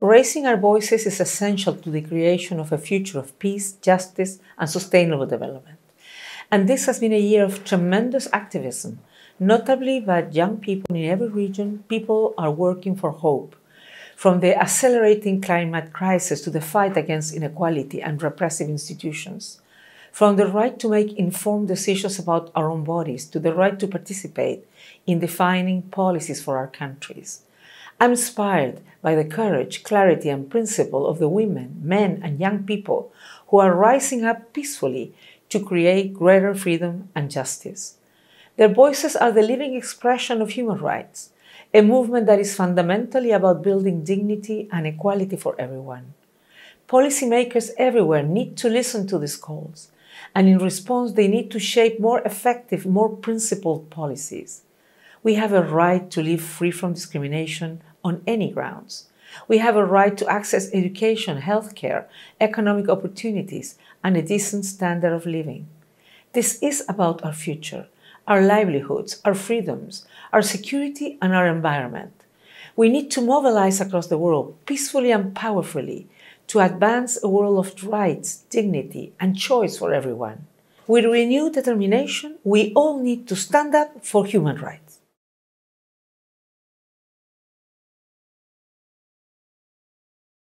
Raising our voices is essential to the creation of a future of peace, justice, and sustainable development. And this has been a year of tremendous activism, notably by young people in every region. People are working for hope, from the accelerating climate crisis to the fight against inequality and repressive institutions, from the right to make informed decisions about our own bodies to the right to participate in defining policies for our countries. I'm inspired by the courage, clarity, and principle of the women, men, and young people who are rising up peacefully to create greater freedom and justice. Their voices are the living expression of human rights, a movement that is fundamentally about building dignity and equality for everyone. Policymakers everywhere need to listen to these calls, and in response, they need to shape more effective, more principled policies. We have a right to live free from discrimination on any grounds. We have a right to access education, healthcare, economic opportunities, and a decent standard of living. This is about our future, our livelihoods, our freedoms, our security, and our environment. We need to mobilize across the world, peacefully and powerfully, to advance a world of rights, dignity, and choice for everyone. With renewed determination, we all need to stand up for human rights.